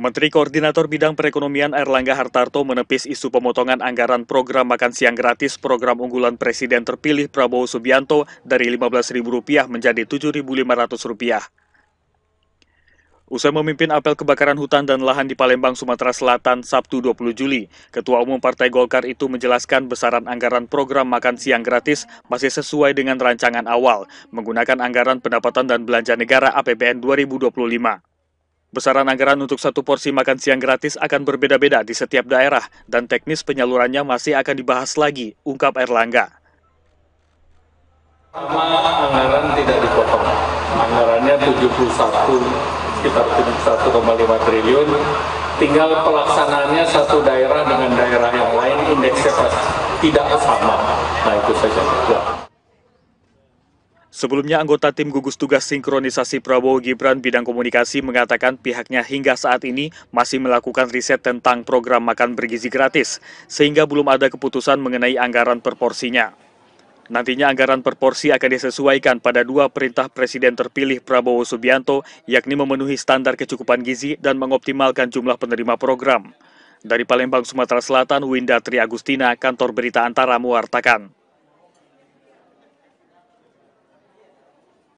Menteri Koordinator Bidang Perekonomian Erlangga Hartarto menepis isu pemotongan anggaran program makan siang gratis program unggulan Presiden terpilih Prabowo Subianto dari Rp15.000 menjadi Rp7.500. Usai memimpin apel kebakaran hutan dan lahan di Palembang, Sumatera Selatan, Sabtu 20 Juli, Ketua Umum Partai Golkar itu menjelaskan besaran anggaran program makan siang gratis masih sesuai dengan rancangan awal, menggunakan anggaran pendapatan dan belanja negara APBN 2025. Besaran anggaran untuk satu porsi makan siang gratis akan berbeda-beda di setiap daerah dan teknis penyalurannya masih akan dibahas lagi, ungkap Erlangga. anggaran tidak dipotong. Anggarannya 71 kita 1,5 triliun tinggal pelaksanaannya satu daerah dengan daerah yang lain indeksnya tidak sama nah itu saja ya. Sebelumnya, anggota tim gugus tugas sinkronisasi Prabowo Gibran bidang komunikasi mengatakan pihaknya hingga saat ini masih melakukan riset tentang program makan bergizi gratis, sehingga belum ada keputusan mengenai anggaran per porsinya. Nantinya anggaran per porsi akan disesuaikan pada dua perintah Presiden terpilih Prabowo Subianto, yakni memenuhi standar kecukupan gizi dan mengoptimalkan jumlah penerima program. Dari Palembang, Sumatera Selatan, Winda Tri Agustina, Kantor Berita Antara mewartakan.